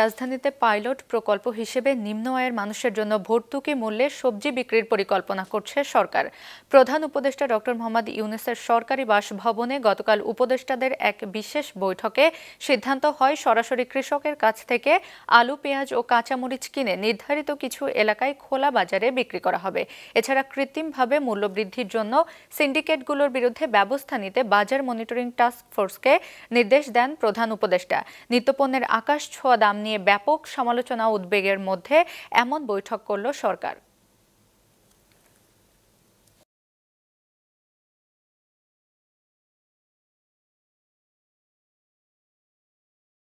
রাজধানীতে পাইলট প্রকল্প হিসেবে নিম্ন আয়ের মানুষের জন্য ভর্তুকি মূল্যে সবজি বিক্রির পরিকল্পনা করছে সরকার প্রধান উপদেষ্টা ডক্টর মোহাম্মদ ইউনেসের সরকারি বাসভবনে গতকাল উপদেষ্টাদের এক বিশেষ বৈঠকে সিদ্ধান্ত হয় সরাসরি কৃষকের কাছ থেকে আলু পেঁয়াজ ও কাঁচামরিচ কিনে নির্ধারিত কিছু এলাকায় খোলা বাজারে বিক্রি করা হবে এছাড়া কৃত্রিমভাবে মূল্যবৃদ্ধির জন্য সিন্ডিকেটগুলোর বিরুদ্ধে ব্যবস্থা নিতে বাজার মনিটরিং টাস্ক ফোর্সকে নির্দেশ দেন প্রধান উপদেষ্টা নিত্যপণ্যের আকাশ ছোঁয়া দাম নিয়ে ব্যাপক সমালোচনা উদ্বেগের মধ্যে এমন বৈঠক করল সরকার